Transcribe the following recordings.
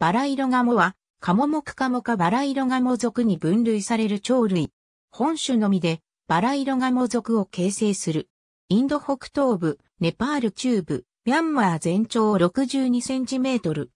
バラ色ガモは、カモモクカモかバラ色ガモ属に分類される鳥類。本種のみで、バラ色ガモ属を形成する。インド北東部、ネパール中部、ミャンマー全長62センチメートル。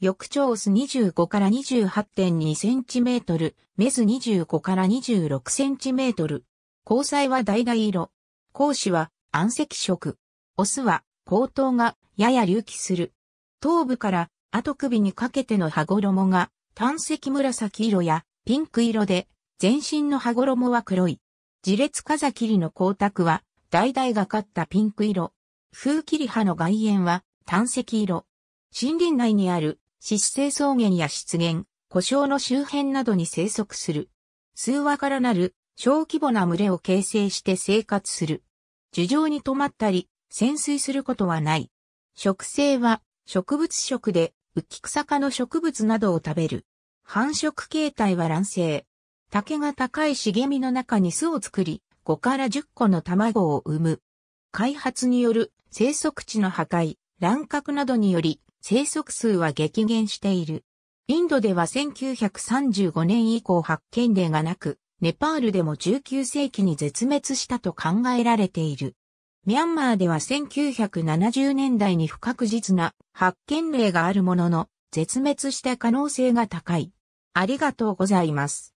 翌長ス25から28.2センチメートル、メス25から26センチメートル。交際は大橙色。講師は暗赤色。オスは、後頭がやや隆起する。頭部から後首にかけての羽衣が単石紫色やピンク色で、全身の羽衣は黒い。自列風切りの光沢は、代々がかったピンク色。風切り葉の外縁は、単石色。森林内にある、湿生草原や湿原、故障の周辺などに生息する。数羽からなる、小規模な群れを形成して生活する。樹上に止まったり、潜水することはない。植生は、植物食で、浮き草科の植物などを食べる。繁殖形態は卵生。竹が高い茂みの中に巣を作り、5から10個の卵を産む。開発による生息地の破壊、乱獲などにより生息数は激減している。インドでは1935年以降発見例がなく、ネパールでも19世紀に絶滅したと考えられている。ミャンマーでは1970年代に不確実な発見例があるものの、絶滅した可能性が高い。ありがとうございます。